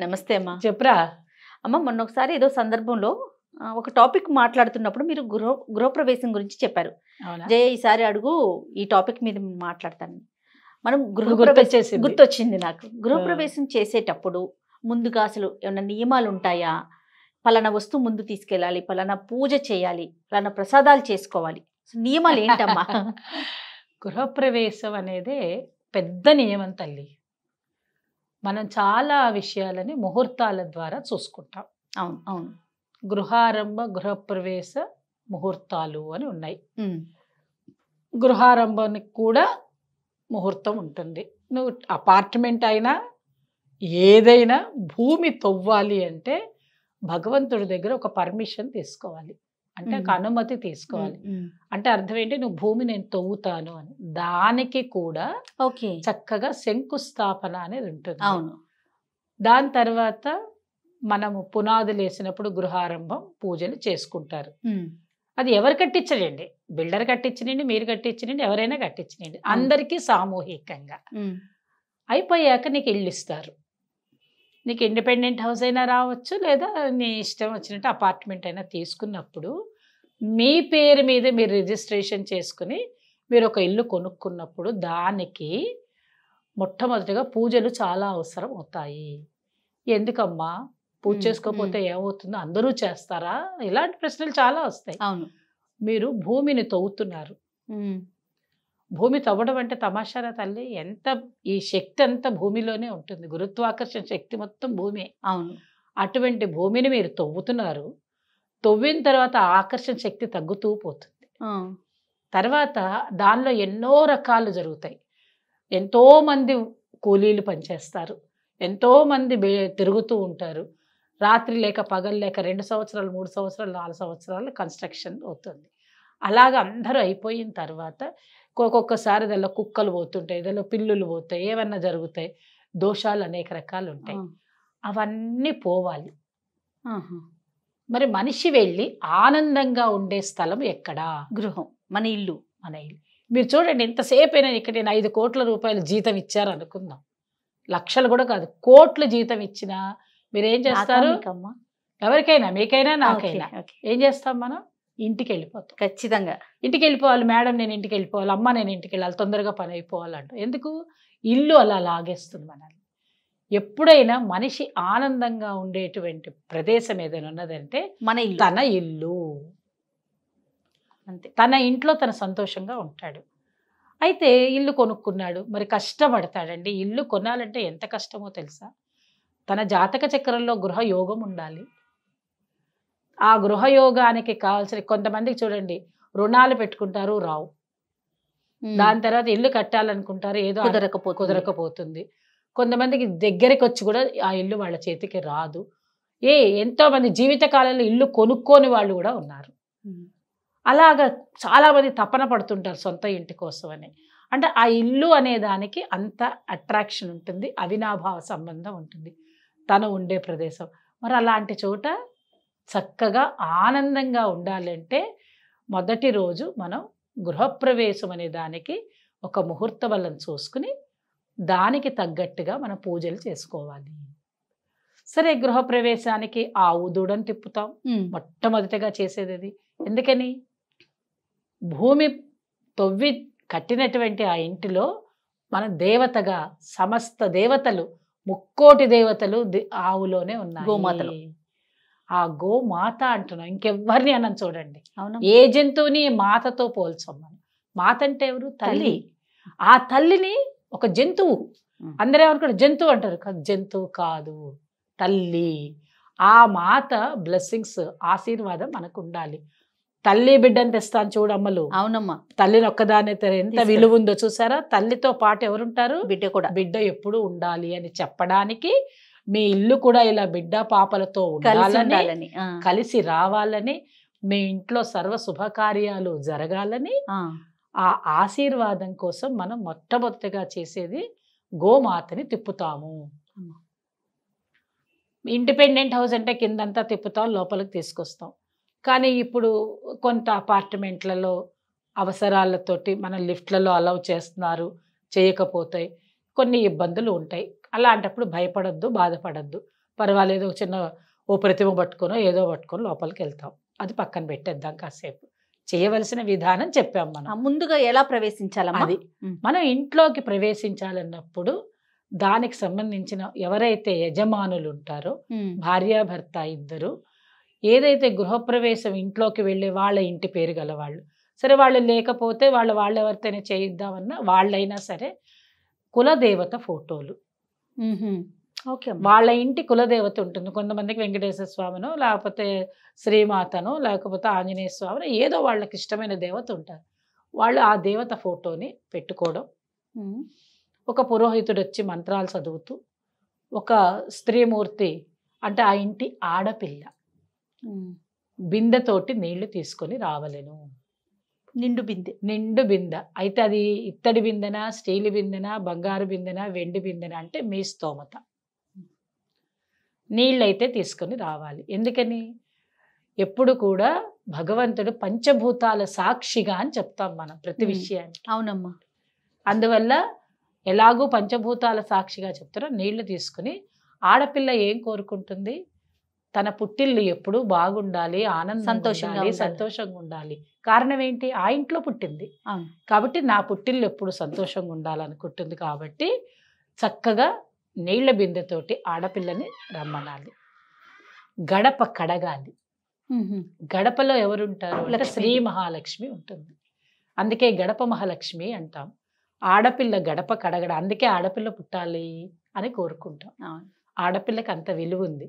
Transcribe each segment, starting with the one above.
నమస్తే అమ్మా చెప్పురా అమ్మ మొన్న ఒకసారి ఏదో సందర్భంలో ఒక టాపిక్ మాట్లాడుతున్నప్పుడు మీరు గృహ గృహప్రవేశం గురించి చెప్పారు జయ ఈసారి అడుగు ఈ టాపిక్ మీద మాట్లాడతాను మనం గృహప్రవేశం గుర్తొచ్చింది నాకు గృహప్రవేశం చేసేటప్పుడు ముందుగా అసలు ఏమైనా నియమాలు ఉంటాయా పలానా వస్తువు ముందు తీసుకెళ్ళాలి పలానా పూజ చేయాలి పలానా ప్రసాదాలు చేసుకోవాలి నియమాలు ఏంటమ్మా గృహప్రవేశం అనేది పెద్ద నియమం తల్లి మనం చాలా విషయాలని ముహూర్తాల ద్వారా చూసుకుంటాం అవును అవును గృహారంభ గృహప్రవేశ ముహూర్తాలు అని ఉన్నాయి గృహారంభానికి కూడా ముహూర్తం ఉంటుంది నువ్వు అపార్ట్మెంట్ అయినా ఏదైనా భూమి తవ్వాలి అంటే భగవంతుడి దగ్గర ఒక పర్మిషన్ తీసుకోవాలి అంటే అనుమతి తీసుకోవాలి అంటే అర్థం ఏంటి నువ్వు భూమి నేను తవ్వుతాను అని దానికి కూడా ఓకే చక్కగా శంకుస్థాపన అనేది ఉంటుంది అవును దాని తర్వాత మనము పునాదులు వేసినప్పుడు గృహారంభం పూజలు చేసుకుంటారు అది ఎవరు కట్టించలేండి బిల్డర్ కట్టించనండి మీరు కట్టించనండి ఎవరైనా కట్టించనండి అందరికీ సామూహికంగా అయిపోయాక నీకు ఇల్లు ఇస్తారు నీకు ఇండిపెండెంట్ హౌస్ అయినా రావచ్చు లేదా నీ ఇష్టం వచ్చినట్టు అపార్ట్మెంట్ అయినా తీసుకున్నప్పుడు మీ పేరు మీద మీరు రిజిస్ట్రేషన్ చేసుకుని మీరు ఒక ఇల్లు కొనుక్కున్నప్పుడు దానికి మొట్టమొదటిగా పూజలు చాలా అవసరం అవుతాయి ఎందుకమ్మా పూజ చేసుకోకపోతే ఏమవుతుందో అందరూ చేస్తారా ఇలాంటి ప్రశ్నలు చాలా వస్తాయి అవును మీరు భూమిని తవ్వుతున్నారు భూమి తవ్వడం అంటే తమాషారా తల్లి ఎంత ఈ శక్తి అంతా భూమిలోనే ఉంటుంది గురుత్వాకర్షణ శక్తి మొత్తం భూమి అవును అటువంటి భూమిని మీరు తవ్వుతున్నారు తవ్విన తర్వాత ఆకర్షణ శక్తి తగ్గుతూ పోతుంది తర్వాత దానిలో ఎన్నో రకాలు జరుగుతాయి ఎంతోమంది కూలీలు పనిచేస్తారు ఎంతోమంది తిరుగుతూ ఉంటారు రాత్రి లేక పగలు లేక రెండు సంవత్సరాలు మూడు సంవత్సరాలు నాలుగు సంవత్సరాలు కన్స్ట్రక్షన్ అవుతుంది అలాగ అందరూ అయిపోయిన తర్వాత ఒక్కొక్కసారి దానిలో కుక్కలు పోతుంటాయి దానిలో పిల్లులు పోతాయి ఏమన్నా జరుగుతాయి దోషాలు అనేక రకాలు ఉంటాయి అవన్నీ పోవాలి మరి మనిషి వెళ్ళి ఆనందంగా ఉండే స్థలం ఎక్కడా గృహం మన ఇల్లు మన ఇల్లు మీరు చూడండి ఎంతసేపు అయినా ఇక్కడ నేను ఐదు కోట్ల రూపాయలు జీతం ఇచ్చారు అనుకుందాం లక్షలు కూడా కాదు కోట్లు జీతం ఇచ్చినా మీరేం చేస్తారు ఎవరికైనా మీకైనా నాకైనా ఏం చేస్తాం మనం ఇంటికి వెళ్ళిపోతాం ఖచ్చితంగా ఇంటికి వెళ్ళిపోవాలి మేడం నేను ఇంటికి వెళ్ళిపోవాలి అమ్మ నేను ఇంటికి వెళ్ళాలి తొందరగా పని అయిపోవాలంట ఎందుకు ఇల్లు అలా లాగేస్తుంది మనల్ని ఎప్పుడైనా మనిషి ఆనందంగా ఉండేటువంటి ప్రదేశం ఏదైనా ఉన్నదంటే మన తన ఇల్లు అంతే తన ఇంట్లో తన సంతోషంగా ఉంటాడు అయితే ఇల్లు కొనుక్కున్నాడు మరి కష్టపడతాడండి ఇల్లు కొనాలంటే ఎంత కష్టమో తెలుసా తన జాతక చక్రంలో గృహయోగం ఉండాలి ఆ గృహయోగానికి కావాల్సిన కొంతమందికి చూడండి రుణాలు పెట్టుకుంటారు రావు దాని తర్వాత ఇల్లు కట్టాలనుకుంటారు ఏదో కుదరకపో కుదరకపోతుంది కొంతమందికి దగ్గరికి వచ్చి కూడా ఆ ఇల్లు వాళ్ళ చేతికి రాదు ఏ ఎంతోమంది జీవితకాలంలో ఇల్లు కొనుక్కోని వాళ్ళు కూడా ఉన్నారు అలాగా చాలామంది తపన పడుతుంటారు సొంత ఇంటి కోసం అని అంటే ఆ ఇల్లు అనే దానికి అంత అట్రాక్షన్ ఉంటుంది అవినాభావ సంబంధం ఉంటుంది తను ఉండే ప్రదేశం మరి అలాంటి చోట చక్కగా ఆనందంగా ఉండాలంటే మొదటి రోజు మనం గృహప్రవేశం అనే దానికి ఒక ముహూర్త వల్ల చూసుకుని దానికి తగ్గట్టుగా మనం పూజలు చేసుకోవాలి సరే గృహప్రవేశానికి ఆవు ఉదుడని తిప్పుతాం మొట్టమొదటిగా చేసేది అది ఎందుకని భూమి తొవ్వి కట్టినటువంటి ఆ ఇంటిలో మన దేవతగా సమస్త దేవతలు ముక్కోటి దేవతలు ఆవులోనే ఉన్నాయి గోమాతలు ఆ గోమాత అంటున్నాం ఇంకెవ్వరిని అన్నం చూడండి ఏ జంతువుని మాతతో పోల్చాం మనం మాత అంటే ఎవరు తల్లి ఆ తల్లిని ఒక జంతువు అందరూ ఏమనుకుంటారు జంతువు అంటారు జంతువు కాదు తల్లి ఆ మాత బ్లెస్సింగ్స్ ఆశీర్వాదం మనకు ఉండాలి తల్లి బిడ్డని తెస్తాను చూడమ్మలు అవునమ్మా తల్లిని ఒక్కదానే ఎంత విలువ ఉందో చూసారా తల్లితో పాటు ఎవరుంటారు బిడ్డ కూడా బిడ్డ ఎప్పుడు ఉండాలి అని చెప్పడానికి మీ ఇల్లు కూడా ఇలా బిడ్డ పాపలతో ఉండాలని కలిసి రావాలని మీ ఇంట్లో సర్వ శుభకార్యాలు జరగాలని ఆ ఆశీర్వాదం కోసం మనం మొట్టమొదటిగా చేసేది గోమాతని తిప్పుతాము ఇండిపెండెంట్ హౌస్ అంటే కిందంతా తిప్పుతాం లోపలికి తీసుకొస్తాం కానీ ఇప్పుడు కొంత అపార్ట్మెంట్లలో అవసరాలతోటి మన లిఫ్ట్లలో అలౌ చేస్తున్నారు చేయకపోతాయి కొన్ని ఇబ్బందులు ఉంటాయి అలాంటప్పుడు భయపడద్దు బాధపడద్దు పర్వాలేదు ఒక చిన్న ఓ ప్రతిమ పట్టుకొని ఏదో పట్టుకొని లోపలికి వెళ్తాం అది పక్కన పెట్టేద్దాం కాసేపు చేయవలసిన విధానం చెప్పాం మనం ముందుగా ఎలా ప్రవేశించాలి అది మనం ఇంట్లోకి ప్రవేశించాలన్నప్పుడు దానికి సంబంధించిన ఎవరైతే యజమానులు ఉంటారో భార్యాభర్త ఇద్దరు ఏదైతే గృహప్రవేశం ఇంట్లోకి వెళ్ళే వాళ్ళ ఇంటి పేరు గలవాళ్ళు సరే వాళ్ళు లేకపోతే వాళ్ళు వాళ్ళు ఎవరితోనే చేయిద్దామన్నా వాళ్ళైనా సరే కులదేవత ఫోటోలు వాళ్ళ ఇంటి కులదేవత ఉంటుంది కొంతమందికి వెంకటేశ్వర స్వామిను లేకపోతే శ్రీమాతను లేకపోతే ఆంజనేయ స్వామిని ఏదో వాళ్ళకి ఇష్టమైన దేవత ఉంటారు వాళ్ళు ఆ దేవత ఫోటోని పెట్టుకోవడం ఒక పురోహితుడు వచ్చి మంత్రాలు చదువుతూ ఒక స్త్రీమూర్తి అంటే ఆ ఇంటి ఆడపిల్ల బిందెతోటి నీళ్లు తీసుకొని రావలేను నిండు బిందె నిండు బిందె అయితే అది ఇత్తడి బిందెనా స్టీల్ బిందెనా బంగారు బిందెనా వెండి బిందెనా అంటే మీ స్తోమత నీళ్ళైతే తీసుకొని రావాలి ఎందుకని ఎప్పుడు కూడా భగవంతుడు పంచభూతాల సాక్షిగా అని చెప్తాం మనం ప్రతి విషయాన్ని అవునమ్మా అందువల్ల ఎలాగూ పంచభూతాల సాక్షిగా చెప్తారో నీళ్లు తీసుకుని ఆడపిల్ల ఏం కోరుకుంటుంది తన పుట్టిల్లు ఎప్పుడు బాగుండాలి ఆనందం సంతోషంగా సంతోషంగా ఉండాలి కారణం ఏంటి ఆ ఇంట్లో పుట్టింది కాబట్టి నా పుట్టిల్లు ఎప్పుడు సంతోషంగా ఉండాలనుకుంటుంది కాబట్టి చక్కగా నీళ్ల బిందెతోటి ఆడపిల్లని రమ్మనాలి గడప కడగాలి గడపలో ఎవరుంటారు శ్రీ మహాలక్ష్మి ఉంటుంది అందుకే గడప మహాలక్ష్మి అంటాం ఆడపిల్ల గడప కడగడ అందుకే ఆడపిల్ల పుట్టాలి అని కోరుకుంటాం ఆడపిల్లకి అంత విలువ ఉంది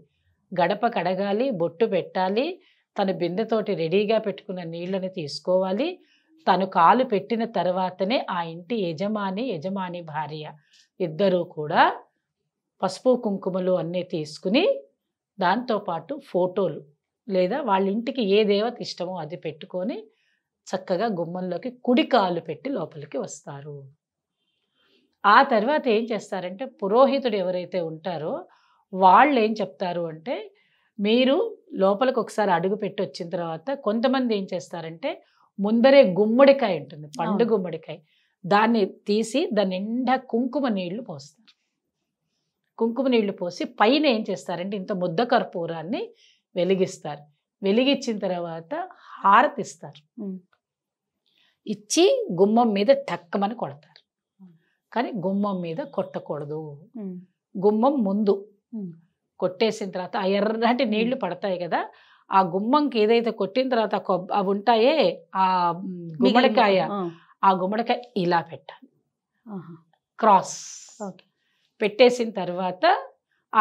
గడప కడగాలి బొట్టు పెట్టాలి తన బిందెతోటి రెడీగా పెట్టుకున్న నీళ్ళని తీసుకోవాలి తను కాలు పెట్టిన తర్వాతనే ఆ ఇంటి యజమాని యజమాని భార్య ఇద్దరూ కూడా పసుపు కుంకుమలు అన్నీ తీసుకుని దాంతోపాటు ఫోటోలు లేదా వాళ్ళ ఇంటికి ఏ దేవత ఇష్టమో అది పెట్టుకొని చక్కగా గుమ్మంలోకి కుడి కాలు పెట్టి లోపలికి వస్తారు ఆ తర్వాత ఏం చేస్తారంటే పురోహితుడు ఎవరైతే ఉంటారో వాళ్ళు ఏం చెప్తారు అంటే మీరు లోపలికి ఒకసారి అడుగు పెట్టి వచ్చిన తర్వాత కొంతమంది ఏం చేస్తారంటే ముందరే గుమ్మడికాయ ఉంటుంది పండు గుమ్మడికాయ దాన్ని తీసి దాని నిండా కుంకుమ నీళ్లు పోస్తారు కుంకుమ నీళ్లు పోసి పైన ఏం చేస్తారంటే ఇంత ముద్ద కర్పూరాన్ని వెలిగిస్తారు వెలిగించిన తర్వాత హారతిస్తారు ఇచ్చి గుమ్మం మీద టక్కమని కొడతారు కానీ గుమ్మం మీద కొట్టకూడదు గుమ్మం ముందు కొట్టేసిన తర్వాత ఆ ఎర్రటి నీళ్లు పడతాయి కదా ఆ గుమ్మంకి ఏదైతే కొట్టిన తర్వాత అవి ఉంటాయే ఆ గుమ్మడికాయ ఆ గుమ్మడికాయ ఇలా పెట్టాలి క్రాస్ ఓకే పెట్టేసిన తర్వాత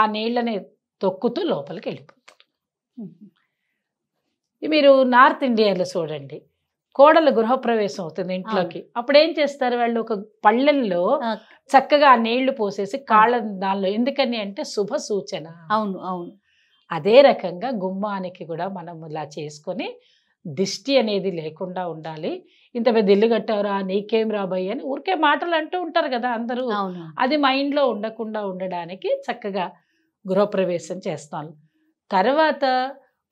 ఆ నీళ్ళని తొక్కుతూ లోపలికి వెళ్ళిపోతారు మీరు నార్త్ ఇండియాలో చూడండి కోడల గృహప్రవేశం అవుతుంది ఇంట్లోకి అప్పుడు ఏం చేస్తారు వాళ్ళు ఒక పళ్ళెల్లో చక్కగా ఆ నీళ్లు పోసేసి కాళ్ళ దానిలో ఎందుకని అంటే శుభ సూచన అవును అవును అదే రకంగా గుమ్మానికి కూడా మనం ఇలా చేసుకొని దిష్టి అనేది లేకుండా ఉండాలి ఇంత పెద్ద ఇల్లు కట్టావురా నీకేం రాబోయ్ అని ఊరికే మాటలు అంటూ ఉంటారు కదా అందరూ అది మైండ్లో ఉండకుండా ఉండడానికి చక్కగా గృహప్రవేశం చేస్తాను తర్వాత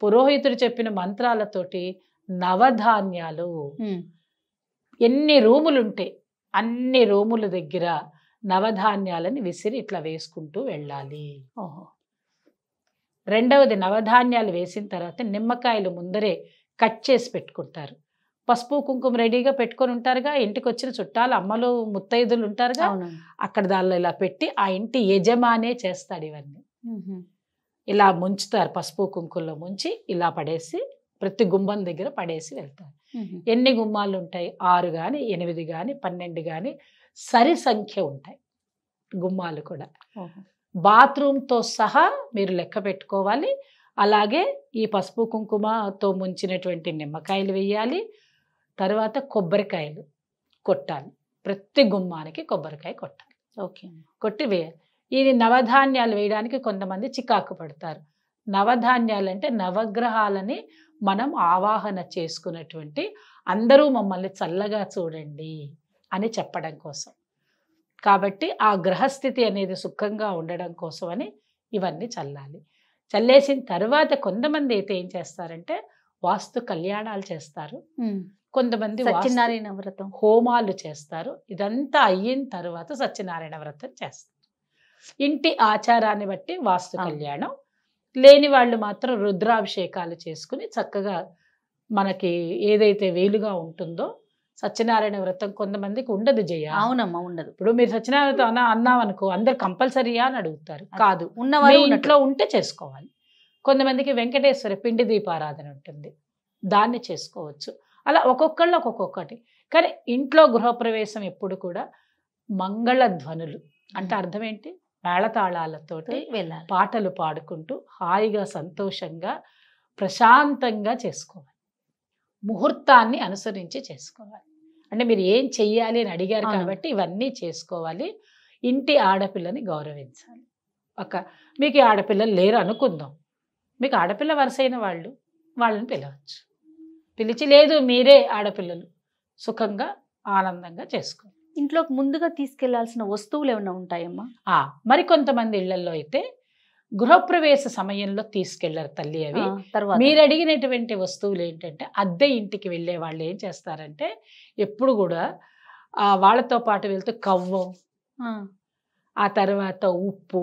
పురోహితుడు చెప్పిన మంత్రాలతోటి నవధాన్యాలు ఎన్ని రూములుంటే అన్ని రూముల దగ్గర నవధాన్యాలని విసిరి ఇట్లా వేసుకుంటూ వెళ్ళాలి ఓహో రెండవది నవధాన్యాలు వేసిన తర్వాత నిమ్మకాయలు ముందరే కట్ చేసి పెట్టుకుంటారు పసుపు కుంకుమ రెడీగా పెట్టుకొని ఉంటారుగా ఇంటికి వచ్చిన చుట్టాలు అమ్మలు ముత్తైదులు ఉంటారుగా అక్కడ దానిలో ఇలా పెట్టి ఆ ఇంటి యజమానే చేస్తాడు ఇవన్నీ ఇలా ముంచుతారు పసుపు కుంకుల్లో ముంచి ఇలా పడేసి ప్రతి గుమ్మం దగ్గర పడేసి వెళ్తారు ఎన్ని గుమ్మాలు ఉంటాయి ఆరు కానీ ఎనిమిది కానీ పన్నెండు కానీ సరి సంఖ్య ఉంటాయి గుమ్మాలు కూడా బాత్రూమ్తో సహా మీరు లెక్క పెట్టుకోవాలి అలాగే ఈ పసుపు కుంకుమతో ముంచినటువంటి నిమ్మకాయలు వేయాలి తర్వాత కొబ్బరికాయలు కొట్టాలి ప్రతి గుమ్మానికి కొబ్బరికాయ కొట్టాలి ఓకే కొట్టి వేయాలి ఇది నవధాన్యాలు వేయడానికి కొంతమంది చికాకు పడతారు నవధాన్యాలు అంటే నవగ్రహాలని మనం ఆవాహన చేసుకున్నటువంటి అందరూ మమ్మల్ని చల్లగా చూడండి అని చెప్పడం కోసం కాబట్టి ఆ గ్రహస్థితి అనేది సుఖంగా ఉండడం కోసమని ఇవన్నీ చల్లాలి చల్లేసిన తర్వాత కొంతమంది అయితే ఏం చేస్తారంటే వాస్తు కళ్యాణాలు చేస్తారు కొంతమంది సత్యనారాయణ వ్రతం హోమాలు చేస్తారు ఇదంతా అయిన తర్వాత సత్యనారాయణ వ్రతం చేస్తారు ఇంటి ఆచారాన్ని బట్టి వాస్తు కళ్యాణం లేని వాళ్ళు మాత్రం రుద్రాభిషేకాలు చేసుకుని చక్కగా మనకి ఏదైతే వేలుగా ఉంటుందో సత్యనారాయణ వ్రతం కొంతమందికి ఉండదు జయ అవునమ్మా ఉండదు ఇప్పుడు మీరు సత్యనారాయణ వ్రతం అన్నాం అనుకో అందరు కంపల్సరీయా అని అడుగుతారు కాదు ఉన్న ఇంట్లో ఉంటే చేసుకోవాలి కొంతమందికి వెంకటేశ్వర పిండి దీపారాధన ఉంటుంది దాన్ని చేసుకోవచ్చు అలా ఒక్కొక్కళ్ళు ఒక్కొక్కటి కానీ ఇంట్లో గృహప్రవేశం ఎప్పుడు కూడా మంగళ ధ్వనులు అంటే అర్థం ఏంటి మేళతాళాలతోటి వెళ్ళాలి పాటలు పాడుకుంటూ హాయిగా సంతోషంగా ప్రశాంతంగా చేసుకోవాలి ముహూర్తాన్ని అనుసరించి చేసుకోవాలి అంటే మీరు ఏం చెయ్యాలి అని అడిగారు కాబట్టి ఇవన్నీ చేసుకోవాలి ఇంటి ఆడపిల్లని గౌరవించాలి ఒక మీకు ఆడపిల్లలు లేరు అనుకుందాం మీకు ఆడపిల్ల వరుసైన వాళ్ళు వాళ్ళని పిలవచ్చు పిలిచి లేదు మీరే ఆడపిల్లలు సుఖంగా ఆనందంగా చేసుకోండి ఇంట్లోకి ముందుగా తీసుకెళ్లాల్సిన వస్తువులు ఏమైనా ఉంటాయమ్మా మరి కొంతమంది ఇళ్లలో అయితే గృహప్రవేశ సమయంలో తీసుకెళ్లారు తల్లి అవి మీరు అడిగినటువంటి వస్తువులు ఏంటంటే అద్దె ఇంటికి వెళ్ళే వాళ్ళు ఏం చేస్తారంటే ఎప్పుడు కూడా వాళ్ళతో పాటు వెళ్తూ కవ్వం ఆ తర్వాత ఉప్పు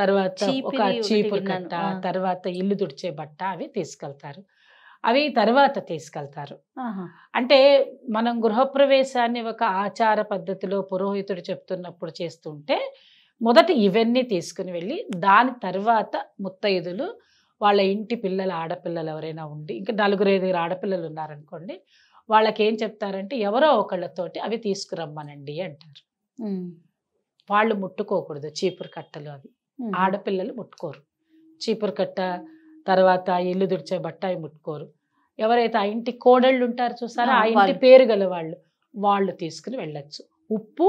తర్వాత ఒక చీపు కట్ట తర్వాత ఇల్లు తుడిచే బట్ట అవి తీసుకెళ్తారు అవి తర్వాత తీసుకెళ్తారు అంటే మనం గృహప్రవేశాన్ని ఒక ఆచార పద్ధతిలో పురోహితుడు చెప్తున్నప్పుడు చేస్తుంటే మొదట ఇవన్నీ తీసుకుని వెళ్ళి దాని తర్వాత ముత్తైదులు వాళ్ళ ఇంటి పిల్లల ఆడపిల్లలు ఎవరైనా ఉండి ఇంకా నలుగురు ఐదుగురు ఆడపిల్లలు ఉన్నారనుకోండి వాళ్ళకి ఏం చెప్తారంటే ఎవరో ఒకళ్ళతోటి అవి తీసుకురమ్మనండి అంటారు వాళ్ళు ముట్టుకోకూడదు చీపురు కట్టలు అవి ఆడపిల్లలు ముట్టుకోరు చీపురు కట్ట తర్వాత ఇల్లు దుడిచే బట్టాయి ముట్టుకోరు ఎవరైతే ఆ ఇంటి కోడళ్ళు ఉంటారు చూసారా ఆ ఇంటి పేరు గల వాళ్ళు వాళ్ళు తీసుకుని వెళ్ళచ్చు ఉప్పు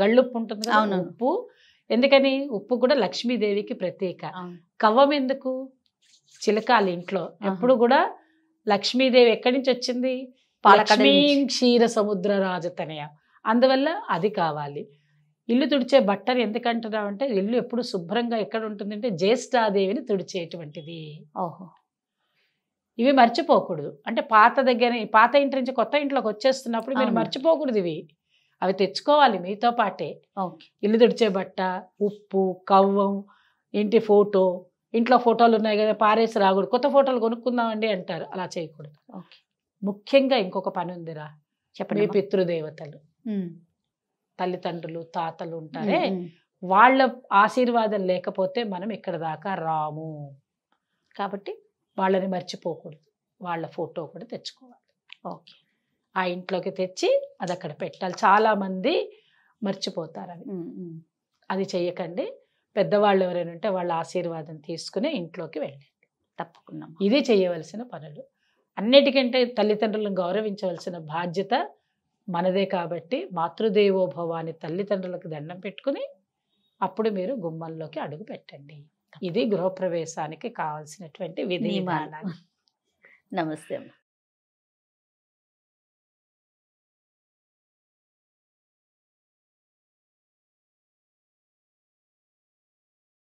గళ్ళుప్పు ఉంటుంది ఉప్పు ఎందుకని ఉప్పు కూడా లక్ష్మీదేవికి ప్రత్యేక కవ్వం ఎందుకు చిలకాల ఇంట్లో ఎప్పుడు కూడా లక్ష్మీదేవి ఎక్కడి నుంచి వచ్చింది లక్ష్మీ క్షీర సముద్ర రాజతనయ అందువల్ల అది కావాలి ఇల్లు తుడిచే బట్టని ఎందుకంటున్నావు అంటే ఇల్లు ఎప్పుడు శుభ్రంగా ఎక్కడ ఉంటుందంటే జ్యేష్ఠాదేవిని తుడిచేటువంటిది ఓహో ఇవి మర్చిపోకూడదు అంటే పాత దగ్గర పాత ఇంటి నుంచి కొత్త ఇంట్లోకి వచ్చేస్తున్నప్పుడు మీరు మర్చిపోకూడదు ఇవి అవి తెచ్చుకోవాలి మీతో పాటే ఇల్లు తుడిచే బట్ట ఉప్పు కవ్వం ఇంటి ఫోటో ఇంట్లో ఫోటోలు ఉన్నాయి కదా పారేసి రాకూడదు కొత్త ఫోటోలు కొనుక్కుందామండి అంటారు అలా చేయకూడదు ముఖ్యంగా ఇంకొక పని ఉందిరా చెప్పండి పితృదేవతలు తల్లిదండ్రులు తాతలు ఉంటారే వాళ్ళ ఆశీర్వాదం లేకపోతే మనం ఇక్కడ దాకా రాము కాబట్టి వాళ్ళని మర్చిపోకూడదు వాళ్ళ ఫోటో కూడా తెచ్చుకోవాలి ఓకే ఆ ఇంట్లోకి తెచ్చి అది అక్కడ పెట్టాలి చాలామంది మర్చిపోతారు అది అది చేయకండి పెద్దవాళ్ళు ఎవరైనా ఉంటే వాళ్ళ ఆశీర్వాదం తీసుకుని ఇంట్లోకి వెళ్ళండి తప్పకుండా ఇది చేయవలసిన పనులు అన్నిటికంటే తల్లిదండ్రులను గౌరవించవలసిన బాధ్యత మనదే కాబట్టి మాతృదేవోభవాన్ని తల్లిదండ్రులకు దండం పెట్టుకుని అప్పుడు మీరు గుమ్మంలోకి అడుగు పెట్టండి ఇది గృహప్రవేశానికి కావాల్సినటువంటి విధి నమస్తే